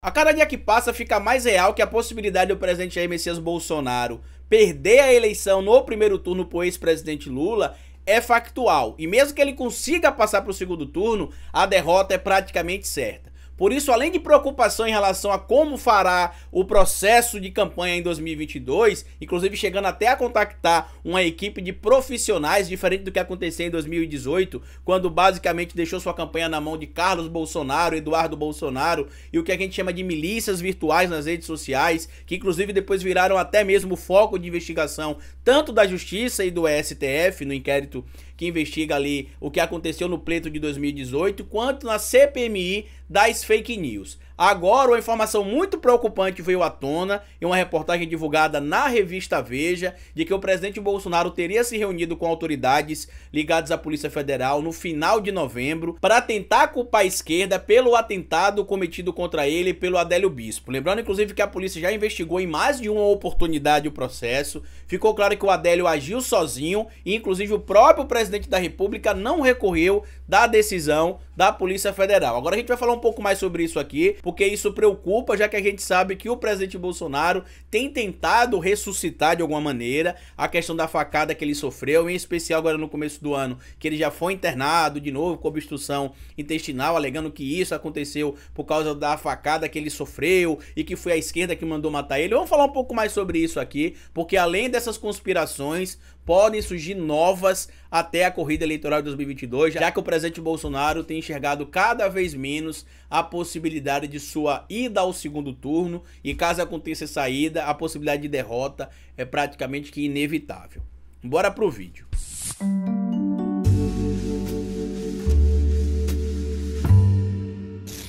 A cada dia que passa fica mais real que a possibilidade do presidente Jair Messias Bolsonaro perder a eleição no primeiro turno pro o ex-presidente Lula é factual. E mesmo que ele consiga passar para o segundo turno, a derrota é praticamente certa. Por isso, além de preocupação em relação a como fará o processo de campanha em 2022, inclusive chegando até a contactar uma equipe de profissionais, diferente do que aconteceu em 2018, quando basicamente deixou sua campanha na mão de Carlos Bolsonaro, Eduardo Bolsonaro e o que a gente chama de milícias virtuais nas redes sociais, que inclusive depois viraram até mesmo foco de investigação tanto da Justiça e do STF no inquérito que investiga ali o que aconteceu no pleito de 2018, quanto na CPMI das fake news. Agora, uma informação muito preocupante veio à tona em uma reportagem divulgada na revista Veja de que o presidente Bolsonaro teria se reunido com autoridades ligadas à Polícia Federal no final de novembro para tentar culpar a esquerda pelo atentado cometido contra ele pelo Adélio Bispo. Lembrando, inclusive, que a polícia já investigou em mais de uma oportunidade o processo. Ficou claro que o Adélio agiu sozinho e, inclusive, o próprio presidente da República não recorreu da decisão da Polícia Federal. Agora a gente vai falar um pouco mais sobre isso aqui porque isso preocupa, já que a gente sabe que o presidente Bolsonaro tem tentado ressuscitar de alguma maneira a questão da facada que ele sofreu, em especial agora no começo do ano, que ele já foi internado de novo com obstrução intestinal, alegando que isso aconteceu por causa da facada que ele sofreu e que foi a esquerda que mandou matar ele. Vamos falar um pouco mais sobre isso aqui, porque além dessas conspirações, podem surgir novas até a corrida eleitoral de 2022, já que o presidente Bolsonaro tem enxergado cada vez menos a possibilidade de de sua ida ao segundo turno e caso aconteça a saída, a possibilidade de derrota é praticamente que inevitável. Bora pro vídeo.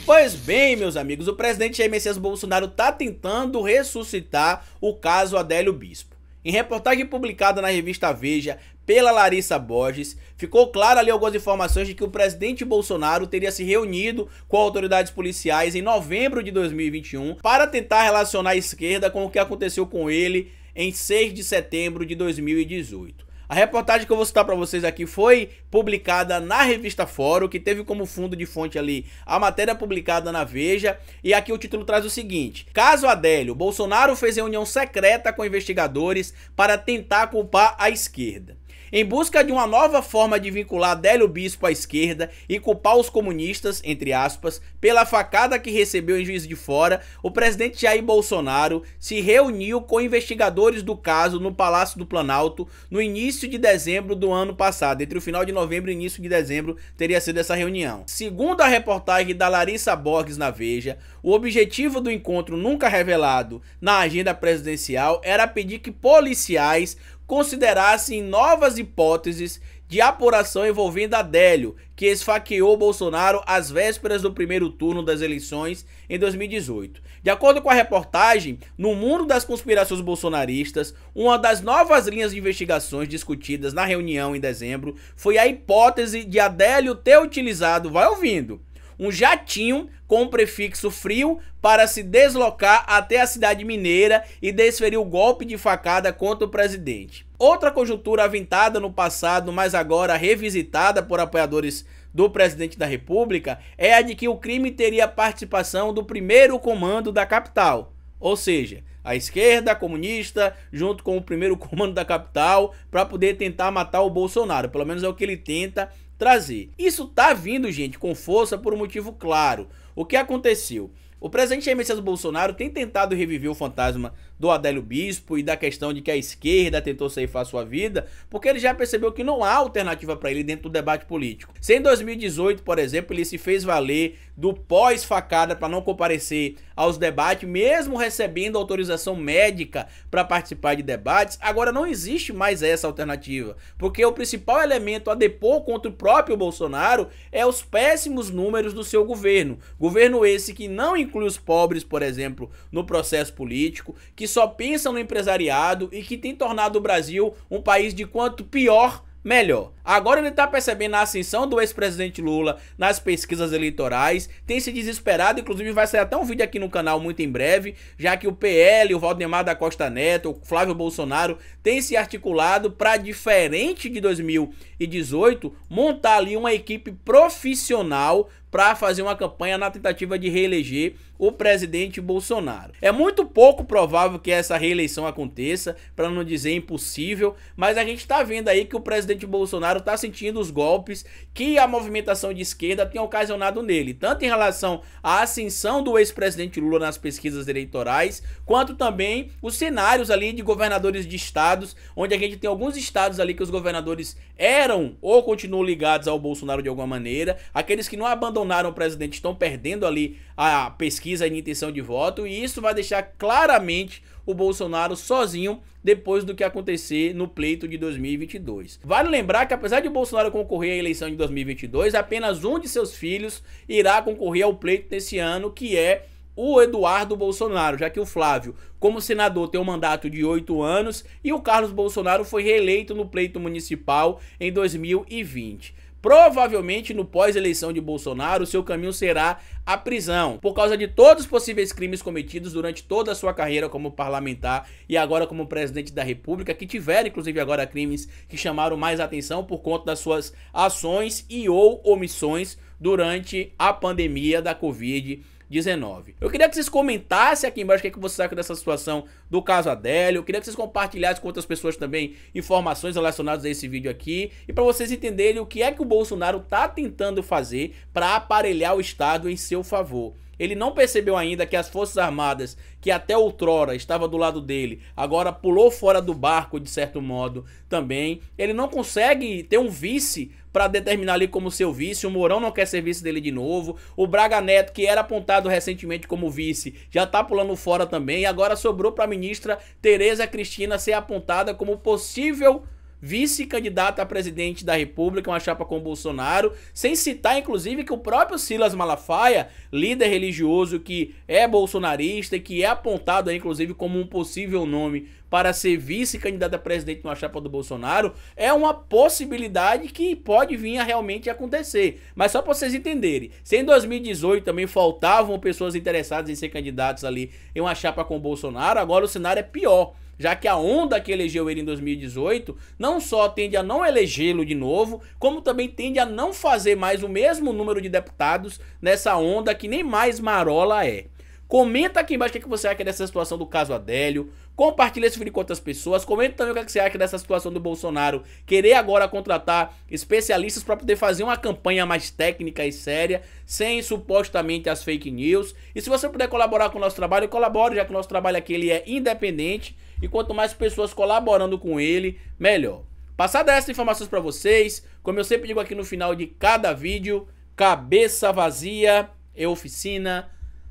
Pois bem, meus amigos, o presidente Jair Messias Bolsonaro está tentando ressuscitar o caso Adélio Bispo. Em reportagem publicada na revista Veja pela Larissa Borges, ficou claro ali algumas informações de que o presidente Bolsonaro teria se reunido com autoridades policiais em novembro de 2021 para tentar relacionar a esquerda com o que aconteceu com ele em 6 de setembro de 2018. A reportagem que eu vou citar para vocês aqui foi publicada na revista Fórum, que teve como fundo de fonte ali a matéria publicada na Veja, e aqui o título traz o seguinte: Caso Adélio, Bolsonaro fez reunião secreta com investigadores para tentar culpar a esquerda. Em busca de uma nova forma de vincular Délio Bispo à esquerda e culpar os comunistas, entre aspas, pela facada que recebeu em Juiz de Fora, o presidente Jair Bolsonaro se reuniu com investigadores do caso no Palácio do Planalto no início de dezembro do ano passado. Entre o final de novembro e início de dezembro teria sido essa reunião. Segundo a reportagem da Larissa Borges na Veja, o objetivo do encontro nunca revelado na agenda presidencial era pedir que policiais considerassem novas hipóteses de apuração envolvendo Adélio, que esfaqueou Bolsonaro às vésperas do primeiro turno das eleições em 2018. De acordo com a reportagem, no mundo das conspirações bolsonaristas, uma das novas linhas de investigações discutidas na reunião em dezembro foi a hipótese de Adélio ter utilizado, vai ouvindo, um jatinho com prefixo frio para se deslocar até a cidade mineira e desferir o golpe de facada contra o presidente. Outra conjuntura aventada no passado, mas agora revisitada por apoiadores do presidente da República, é a de que o crime teria participação do primeiro comando da capital, ou seja, a esquerda comunista, junto com o primeiro comando da capital, para poder tentar matar o Bolsonaro. Pelo menos é o que ele tenta trazer. Isso tá vindo, gente, com força por um motivo claro. O que aconteceu? O presidente Jair Messias Bolsonaro tem tentado reviver o fantasma do Adélio Bispo e da questão de que a esquerda tentou ceifar sua vida, porque ele já percebeu que não há alternativa para ele dentro do debate político. Se em 2018, por exemplo, ele se fez valer do pós-facada para não comparecer aos debates, mesmo recebendo autorização médica para participar de debates, agora não existe mais essa alternativa, porque o principal elemento a depor contra o próprio Bolsonaro é os péssimos números do seu governo. Governo esse que não inclui os pobres, por exemplo, no processo político, que só pensam no empresariado e que tem tornado o Brasil um país de quanto pior melhor. Agora ele está percebendo a ascensão do ex-presidente Lula nas pesquisas eleitorais, tem se desesperado, inclusive vai sair até um vídeo aqui no canal muito em breve, já que o PL, o Valdemar da Costa Neto, o Flávio Bolsonaro tem se articulado para, diferente de 2018, montar ali uma equipe profissional para fazer uma campanha na tentativa de reeleger o presidente Bolsonaro. É muito pouco provável que essa reeleição aconteça, para não dizer impossível, mas a gente está vendo aí que o presidente Bolsonaro está sentindo os golpes que a movimentação de esquerda tem ocasionado nele, tanto em relação à ascensão do ex-presidente Lula nas pesquisas eleitorais, quanto também os cenários ali de governadores de estados, onde a gente tem alguns estados ali que os governadores eram ou continuam ligados ao Bolsonaro de alguma maneira, aqueles que não abandonaram abandonaram o presidente estão perdendo ali a pesquisa de intenção de voto e isso vai deixar claramente o Bolsonaro sozinho depois do que acontecer no pleito de 2022. Vale lembrar que apesar de o Bolsonaro concorrer à eleição de 2022, apenas um de seus filhos irá concorrer ao pleito nesse ano, que é o Eduardo Bolsonaro, já que o Flávio, como senador, tem um mandato de oito anos e o Carlos Bolsonaro foi reeleito no pleito municipal em 2020. Provavelmente no pós-eleição de Bolsonaro, seu caminho será a prisão, por causa de todos os possíveis crimes cometidos durante toda a sua carreira como parlamentar e agora como presidente da República, que tiveram inclusive agora crimes que chamaram mais atenção por conta das suas ações e ou omissões durante a pandemia da Covid-19. 19. Eu queria que vocês comentassem aqui embaixo o que, é que vocês acham dessa situação do caso Adélio. Eu queria que vocês compartilhassem com outras pessoas também informações relacionadas a esse vídeo aqui. E para vocês entenderem o que é que o Bolsonaro tá tentando fazer para aparelhar o Estado em seu favor. Ele não percebeu ainda que as Forças Armadas, que até outrora estava do lado dele, agora pulou fora do barco de certo modo também. Ele não consegue ter um vice para determinar ali como seu vice. O Mourão não quer ser vice dele de novo. O Braga Neto, que era apontado recentemente como vice, já tá pulando fora também. E agora sobrou para a ministra Tereza Cristina ser apontada como possível vice vice-candidato a presidente da República, uma chapa com Bolsonaro, sem citar inclusive que o próprio Silas Malafaia, líder religioso que é bolsonarista e que é apontado inclusive como um possível nome para ser vice-candidato a presidente numa chapa do Bolsonaro, é uma possibilidade que pode vir a realmente acontecer. Mas só para vocês entenderem, se em 2018 também faltavam pessoas interessadas em ser candidatos ali em uma chapa com Bolsonaro, agora o cenário é pior já que a onda que elegeu ele em 2018 não só tende a não elegê-lo de novo, como também tende a não fazer mais o mesmo número de deputados nessa onda que nem mais marola é. Comenta aqui embaixo o que é você acha dessa situação do caso Adélio. Compartilha esse vídeo com outras pessoas. Comenta também o que é você acha dessa situação do Bolsonaro querer agora contratar especialistas para poder fazer uma campanha mais técnica e séria, sem supostamente as fake news. E se você puder colaborar com o nosso trabalho, colabore, já que o nosso trabalho aqui ele é independente. E quanto mais pessoas colaborando com ele, melhor. Passada essas informações para vocês, como eu sempre digo aqui no final de cada vídeo, cabeça vazia é oficina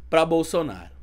para Bolsonaro.